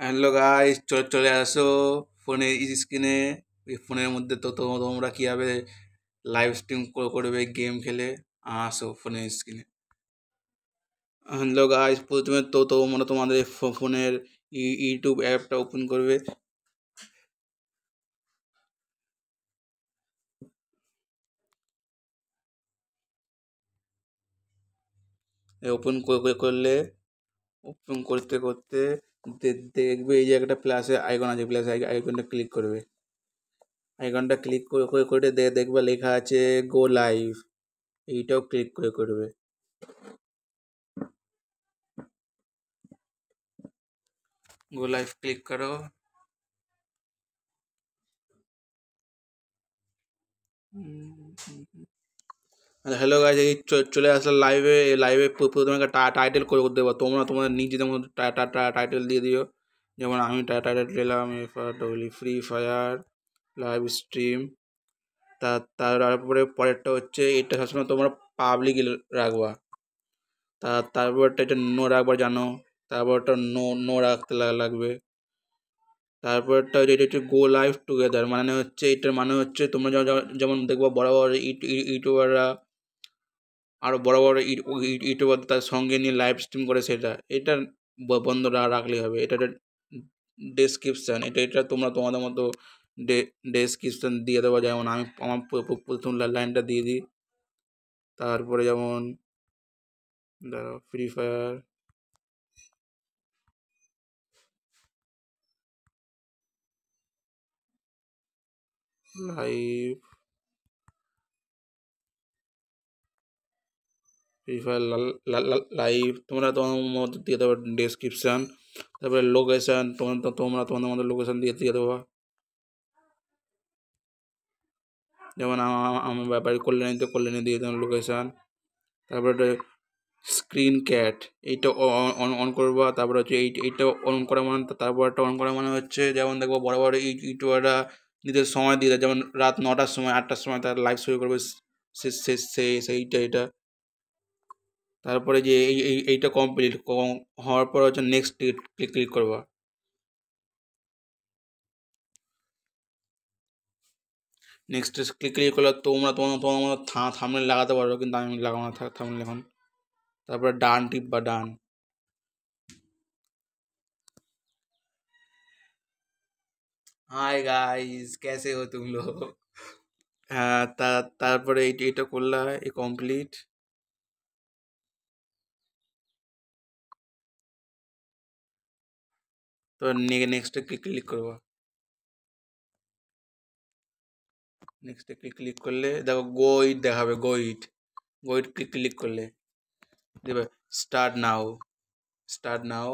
hello guy চলে চলে আসো ফোনের স্ক্রিনে ওই ফোনের মধ্যে তো তোমরা কীভাবে লাইভ স্ট্রিম করবে গেম খেলে আসো ফোনের স্ক্রিনে হ্যালো গাই প্রথমে তো তোমরা মানে তোমাদের ফোনের ইউটিউব অ্যাপটা ওপেন করবে ওপেন করলে ওপেন করতে করতে দেখবে এই যে একটা প্লাসে আইকন আছে প্লাস আইকনটা ক্লিক করবে আইকনটা ক্লিক করে করে দেখবে লেখা আছে গো লাইভ এইটাও ক্লিক করে করবে গো লাইভ ক্লিক করো হুম হ্যালো আচ্ছা, গাইজ এই চলে আসলে লাইভে লাইভে প্রথমে টাইটেল করে দেবো তোমরা তোমাদের নিজে মধ্যে টাইটেল দিয়ে দিও যেমন আমি টাইটেল দিলাম F R W free fire live stream তা তারপরে পরেরটা হচ্ছে এটা সবসময় তোমরা পাবলিক রাখবা তা তারপরটা এটা নো রাখবা জানো তারপরটা নো নো রাখতে লাগবে তারপরটা এটা হচ্ছে গো লাইভ টুগেদার মানে হচ্ছে এটার মানে হচ্ছে তোমরা যেমন দেখবো বড় বড় ইউটিউবাররা আরও বড় বড় ইউটিউবার তার সঙ্গে নিয়ে লাইভ স্ট্রিম করে সেটা এটা বন্ধ রাখলে হবে এটা ডেসক্রিপশান এটা এটা তোমরা তোমাদের মতো ডেসক্রিপশান দিয়ে দেবো যেমন আমি আমার প্রথম লাইনটা দিয়ে দিই তারপরে যেমন ধরো free fire live free fire live তোমরা তোমাদের মতো দিয়ে দেবো ডিসক্রিপশান তারপরে লোকেশান তোমরা তোমরা তোমাদের মতো লোকেশান দিয়ে দিয়ে দেবো যেমন আমার ব্যাপারে কল্যাণীতে কল্যাণী দিয়ে দেবেন লোকেশান তারপরে স্ক্রিন ক্যাট এইটা অন অন করবো তারপরে হচ্ছে এই এইটা অন করা মানে তারপরটা অন করা মানে হচ্ছে যেমন দেখবো বড় বড় ইউটিউবাররা নিজের সময় দিয়ে দেয় যেমন রাত নটার সময় আটটার সময় তার লাইভ শুরু করবে সে সেইটা এটা তারপরে যে এই এইটা কমপ্লিট হওয়ার পর হচ্ছে নেক্সট ক্লিক ক্লিক করবা নেক্সট ক্লিক ক্লিক করলে তোমরা তোমার তোমার থামলে লাগাতে পারো কিন্তু আমি লাগাবো না থামলে এখন তারপরে ডান টিপ বা ডান হাই গাইস कैसे हो तुम लोग হ্যাঁ তারপরে এইটা করলা এই কমপ্লিট তো নেক্সটে ক্লিক ক্লিক করবো নেক্সটে ক্লিক ক্লিক করলে দেখো গো ইট দেখাবে গো ইট গো ইট ক্লিক ক্লিক করলে দেবে স্টার্ট নাও স্টার্ট নাও